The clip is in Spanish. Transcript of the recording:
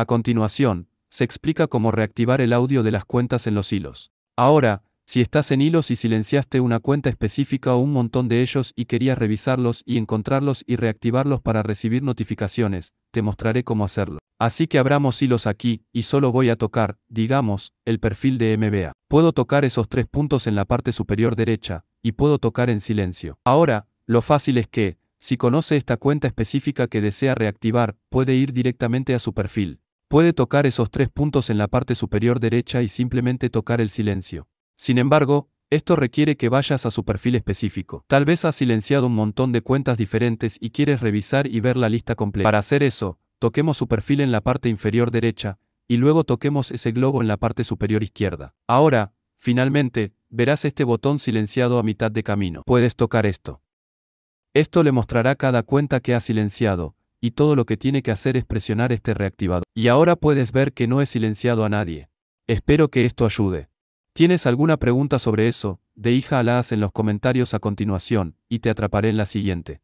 A continuación, se explica cómo reactivar el audio de las cuentas en los hilos. Ahora, si estás en hilos y silenciaste una cuenta específica o un montón de ellos y querías revisarlos y encontrarlos y reactivarlos para recibir notificaciones, te mostraré cómo hacerlo. Así que abramos hilos aquí, y solo voy a tocar, digamos, el perfil de MBA. Puedo tocar esos tres puntos en la parte superior derecha, y puedo tocar en silencio. Ahora, lo fácil es que, si conoce esta cuenta específica que desea reactivar, puede ir directamente a su perfil. Puede tocar esos tres puntos en la parte superior derecha y simplemente tocar el silencio. Sin embargo, esto requiere que vayas a su perfil específico. Tal vez has silenciado un montón de cuentas diferentes y quieres revisar y ver la lista completa. Para hacer eso, toquemos su perfil en la parte inferior derecha, y luego toquemos ese globo en la parte superior izquierda. Ahora, finalmente, verás este botón silenciado a mitad de camino. Puedes tocar esto. Esto le mostrará cada cuenta que ha silenciado, y todo lo que tiene que hacer es presionar este reactivador. Y ahora puedes ver que no he silenciado a nadie. Espero que esto ayude. ¿Tienes alguna pregunta sobre eso? De hija en los comentarios a continuación, y te atraparé en la siguiente.